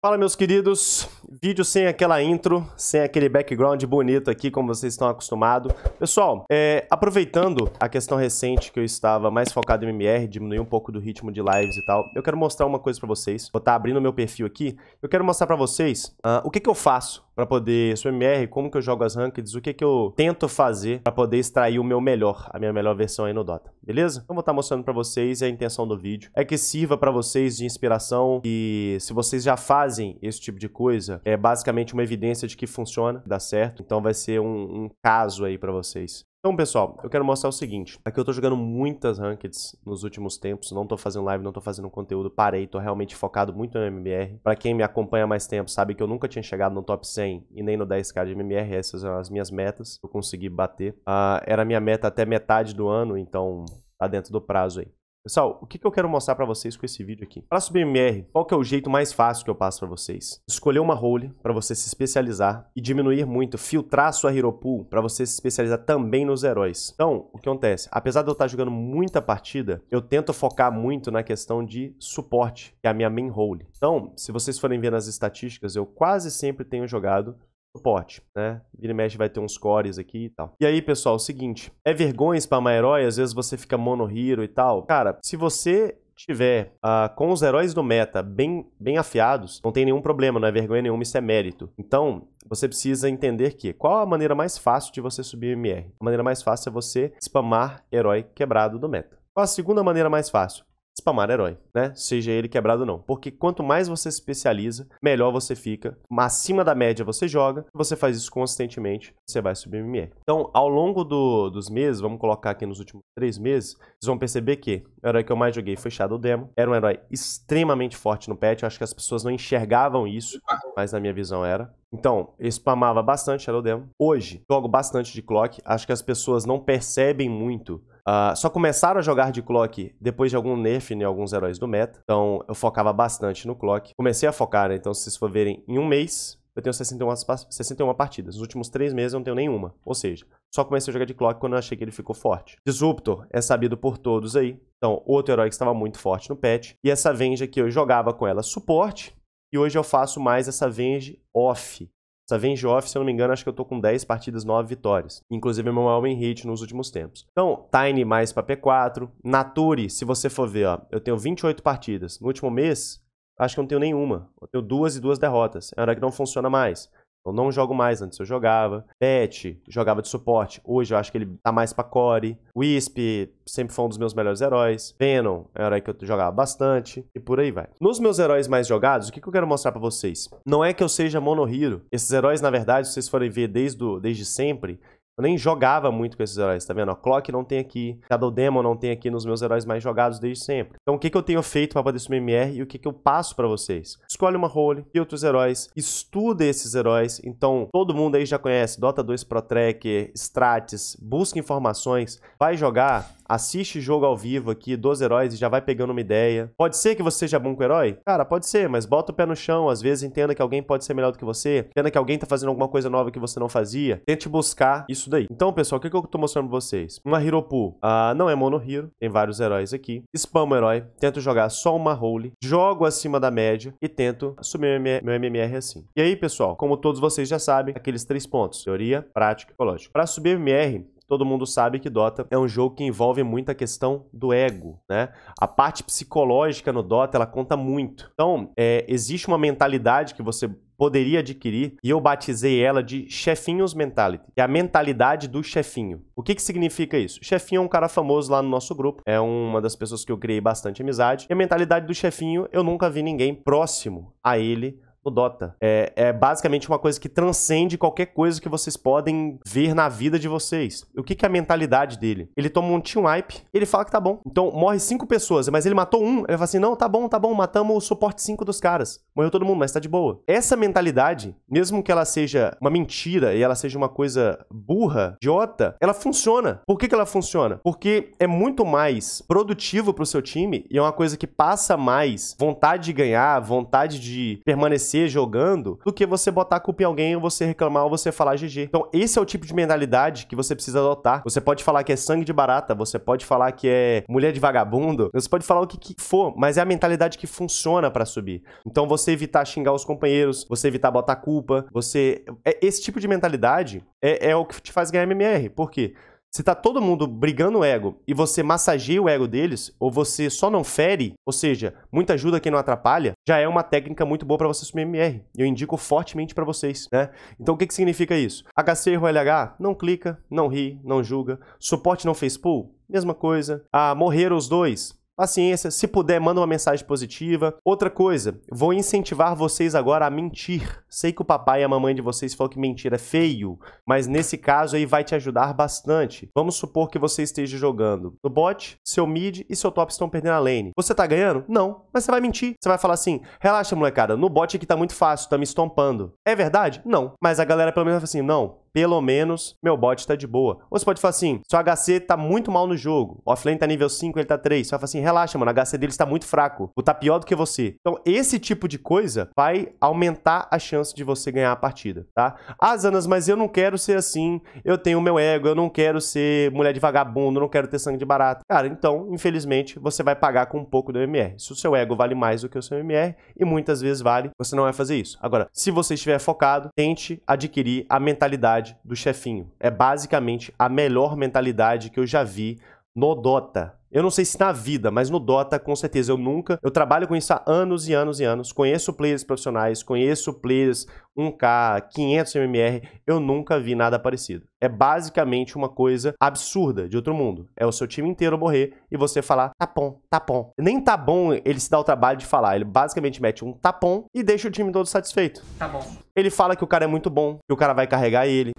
Fala, meus queridos. Vídeo sem aquela intro, sem aquele background bonito aqui, como vocês estão acostumados. Pessoal, é, aproveitando a questão recente que eu estava mais focado em MMR, diminuir um pouco do ritmo de lives e tal, eu quero mostrar uma coisa para vocês. Vou estar tá abrindo meu perfil aqui. Eu quero mostrar para vocês uh, o que, que eu faço para poder sou MR, como que eu jogo as rankings, o que que eu tento fazer para poder extrair o meu melhor, a minha melhor versão aí no Dota, beleza? Então vou estar tá mostrando para vocês e a intenção do vídeo é que sirva para vocês de inspiração e se vocês já fazem esse tipo de coisa, é basicamente uma evidência de que funciona, dá certo. Então vai ser um, um caso aí para vocês. Então, pessoal, eu quero mostrar o seguinte. Aqui eu tô jogando muitas rankeds nos últimos tempos, não tô fazendo live, não tô fazendo conteúdo, parei, tô realmente focado muito no MMR. Para quem me acompanha há mais tempo, sabe que eu nunca tinha chegado no top 100 e nem no 10k de MMR, essas são as minhas metas, eu consegui bater. Uh, era minha meta até metade do ano, então tá dentro do prazo aí. Pessoal, o que, que eu quero mostrar para vocês com esse vídeo aqui? Para subir MR, qual que é o jeito mais fácil que eu passo para vocês? Escolher uma role para você se especializar e diminuir muito, filtrar sua hero pool para você se especializar também nos heróis. Então, o que acontece? Apesar de eu estar tá jogando muita partida, eu tento focar muito na questão de suporte, que é a minha main role. Então, se vocês forem ver nas estatísticas, eu quase sempre tenho jogado suporte, né? Vira e mexe vai ter uns cores aqui e tal. E aí, pessoal, é o seguinte. É vergonha spamar herói? Às vezes você fica mono hero e tal. Cara, se você tiver uh, com os heróis do meta bem, bem afiados, não tem nenhum problema, não é vergonha nenhuma, isso é mérito. Então, você precisa entender que qual a maneira mais fácil de você subir MR? A maneira mais fácil é você spamar herói quebrado do meta. Qual a segunda maneira mais fácil? spamar herói, né? Seja ele quebrado ou não. Porque quanto mais você se especializa, melhor você fica. Acima da média você joga. Você faz isso consistentemente, você vai subir MMR. Então, ao longo do, dos meses, vamos colocar aqui nos últimos três meses, vocês vão perceber que o herói que eu mais joguei foi Shadow Demo. Era um herói extremamente forte no patch. Eu acho que as pessoas não enxergavam isso, mas na minha visão era. Então, eu spamava bastante Shadow Demon. Hoje, jogo bastante de Clock. Acho que as pessoas não percebem muito. Uh, só começaram a jogar de Clock depois de algum nerf em alguns heróis do meta. Então, eu focava bastante no Clock. Comecei a focar, né? então, se vocês for verem, em um mês, eu tenho 61, 61 partidas. Nos últimos três meses, eu não tenho nenhuma. Ou seja, só comecei a jogar de Clock quando eu achei que ele ficou forte. Disruptor é sabido por todos aí. Então, outro herói que estava muito forte no patch. E essa Venge aqui, eu jogava com ela suporte. E hoje eu faço mais essa venge off. Essa venge off, se eu não me engano, acho que eu tô com 10 partidas, 9 vitórias. Inclusive, é meu maior win rate nos últimos tempos. Então, Tiny mais pra P4. Nature, se você for ver, ó, eu tenho 28 partidas. No último mês, acho que eu não tenho nenhuma. Eu tenho duas e duas derrotas. É hora que não funciona mais não jogo mais, antes eu jogava. Pet, jogava de suporte. Hoje eu acho que ele tá mais pra core. Wisp, sempre foi um dos meus melhores heróis. Venom, é um herói que eu jogava bastante. E por aí vai. Nos meus heróis mais jogados, o que, que eu quero mostrar pra vocês? Não é que eu seja mono hero. Esses heróis, na verdade, se vocês forem ver desde, do, desde sempre, eu nem jogava muito com esses heróis, tá vendo? A Clock não tem aqui, Shadow Demon não tem aqui nos meus heróis mais jogados desde sempre. Então o que, que eu tenho feito para poder subir MR e o que, que eu passo para vocês? Escolhe uma role, filtra os heróis, estuda esses heróis. Então todo mundo aí já conhece Dota 2 Pro Tracker, Stratis, busca informações, vai jogar, assiste jogo ao vivo aqui dos heróis e já vai pegando uma ideia. Pode ser que você seja bom com o herói? Cara, pode ser, mas bota o pé no chão. Às vezes entenda que alguém pode ser melhor do que você, entenda que alguém tá fazendo alguma coisa nova que você não fazia. Tente buscar isso daí. Então, pessoal, o que, que eu tô mostrando pra vocês? Uma Hiropu ah não é mono hero, tem vários heróis aqui. Spam o herói, tento jogar só uma role, jogo acima da média e tento assumir meu MMR assim. E aí, pessoal, como todos vocês já sabem, aqueles três pontos: teoria, prática, psicológico. Para subir MMR, todo mundo sabe que Dota é um jogo que envolve muita questão do ego, né? A parte psicológica no Dota, ela conta muito. Então, é, existe uma mentalidade que você poderia adquirir e eu batizei ela de chefinhos mentality, que é a mentalidade do chefinho. O que que significa isso? Chefinho é um cara famoso lá no nosso grupo, é uma das pessoas que eu criei bastante amizade. E a mentalidade do chefinho, eu nunca vi ninguém próximo a ele no Dota. É, é basicamente uma coisa que transcende qualquer coisa que vocês podem ver na vida de vocês. O que, que é a mentalidade dele? Ele toma um team wipe, ele fala que tá bom. Então morre cinco pessoas, mas ele matou um. Ele fala assim: não, tá bom, tá bom, matamos o suporte 5 dos caras. Morreu todo mundo, mas tá de boa. Essa mentalidade, mesmo que ela seja uma mentira e ela seja uma coisa burra, idiota, ela funciona. Por que, que ela funciona? Porque é muito mais produtivo pro seu time e é uma coisa que passa mais vontade de ganhar, vontade de permanecer aparecer jogando do que você botar a culpa em alguém ou você reclamar ou você falar GG. Então, esse é o tipo de mentalidade que você precisa adotar. Você pode falar que é sangue de barata, você pode falar que é mulher de vagabundo, você pode falar o que, que for, mas é a mentalidade que funciona para subir. Então, você evitar xingar os companheiros, você evitar botar culpa, você. É, esse tipo de mentalidade é, é o que te faz ganhar MMR. Por quê? Se tá todo mundo brigando o ego e você massageia o ego deles, ou você só não fere, ou seja, muita ajuda quem não atrapalha, já é uma técnica muito boa para você assumir MR. Eu indico fortemente para vocês, né? Então o que, que significa isso? HC erro LH, não clica, não ri, não julga. Suporte não fez pull, mesma coisa. Ah, morreram os dois, paciência, se puder, manda uma mensagem positiva. Outra coisa, vou incentivar vocês agora a mentir. Sei que o papai e a mamãe de vocês falam que mentir é feio, mas nesse caso aí vai te ajudar bastante. Vamos supor que você esteja jogando no bot, seu mid e seu top estão perdendo a lane. Você tá ganhando? Não, mas você vai mentir. Você vai falar assim: "Relaxa, molecada, no bot aqui tá muito fácil, tá me estompando". É verdade? Não, mas a galera pelo menos vai falar assim: "Não, pelo menos meu bot tá de boa. Ou você pode falar assim, seu HC tá muito mal no jogo, o offlane tá nível 5, ele tá 3. Você vai falar assim, relaxa, mano, o HC dele está muito fraco, O tá pior do que você. Então, esse tipo de coisa vai aumentar a chance de você ganhar a partida, tá? Ah, Zanas, mas eu não quero ser assim, eu tenho o meu ego, eu não quero ser mulher de vagabundo, eu não quero ter sangue de barata. Cara, então, infelizmente, você vai pagar com um pouco do MR. Se o seu ego vale mais do que o seu MR, e muitas vezes vale, você não vai fazer isso. Agora, se você estiver focado, tente adquirir a mentalidade mentalidade do chefinho. É basicamente a melhor mentalidade que eu já vi no Dota. Eu não sei se na vida, mas no Dota, com certeza, eu nunca. Eu trabalho com isso há anos e anos e anos. Conheço players profissionais, conheço players 1K, 500 MMR. Eu nunca vi nada parecido. É basicamente uma coisa absurda de outro mundo. É o seu time inteiro morrer e você falar tá bom. Tá Nem tá bom ele se dá o trabalho de falar. Ele basicamente mete um tapão tá e deixa o time todo satisfeito. Tá bom. Ele fala que o cara é muito bom, que o cara vai carregar ele.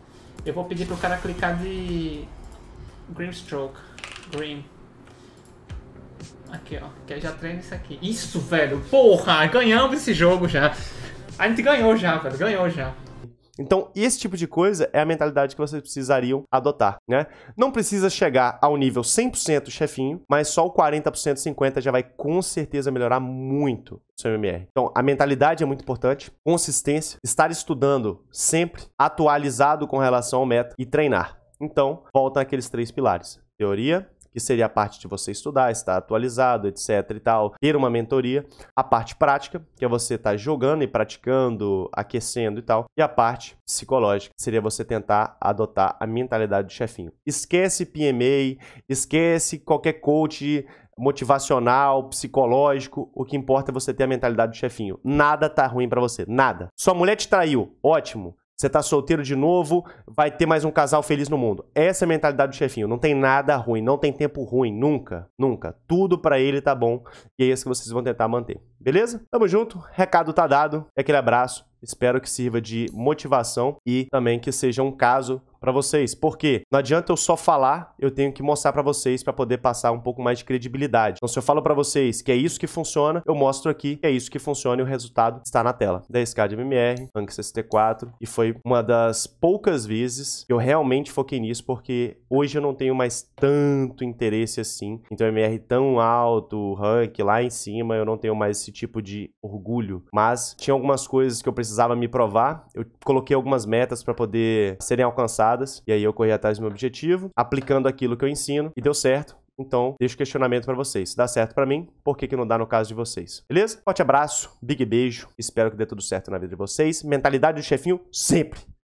Eu vou pedir pro cara clicar de... Grim Stroke. Grim. Aqui, ó. Que já treina isso aqui. Isso, velho. Porra, ganhamos esse jogo já. A gente ganhou já, velho. Ganhou já. Então, esse tipo de coisa é a mentalidade que vocês precisariam adotar, né? Não precisa chegar ao nível 100% chefinho, mas só o 40%, 50% já vai com certeza melhorar muito o seu MMR. Então, a mentalidade é muito importante, consistência, estar estudando sempre, atualizado com relação ao meta e treinar. Então, volta aqueles três pilares. Teoria, que seria a parte de você estudar, estar atualizado, etc e tal, ter uma mentoria. A parte prática, que é você estar tá jogando e praticando, aquecendo e tal. E a parte psicológica, seria você tentar adotar a mentalidade do chefinho. Esquece PMA, esquece qualquer coach motivacional, psicológico, o que importa é você ter a mentalidade do chefinho. Nada tá ruim para você, nada. Sua mulher te traiu, ótimo. Você está solteiro de novo, vai ter mais um casal feliz no mundo. Essa é a mentalidade do chefinho. Não tem nada ruim, não tem tempo ruim, nunca, nunca. Tudo para ele tá bom e é isso que vocês vão tentar manter. Beleza? Tamo junto, recado tá dado. É aquele abraço. Espero que sirva de motivação e também que seja um caso para vocês. Porque não adianta eu só falar, eu tenho que mostrar para vocês para poder passar um pouco mais de credibilidade. Então, se eu falo para vocês que é isso que funciona, eu mostro aqui que é isso que funciona e o resultado está na tela. 10k de MMR, Rank 64 e foi uma das poucas vezes que eu realmente foquei nisso porque hoje eu não tenho mais tanto interesse assim. Então, MMR tão alto, rank lá em cima, eu não tenho mais esse tipo de orgulho. Mas tinha algumas coisas que eu precisava me provar. Eu coloquei algumas metas para poder serem alcançadas passadas, e aí eu corri atrás do meu objetivo, aplicando aquilo que eu ensino, e deu certo. Então, deixo o questionamento para vocês. dá certo para mim, por que, que não dá no caso de vocês? Beleza? Forte abraço, big beijo. Espero que dê tudo certo na vida de vocês. Mentalidade do chefinho sempre.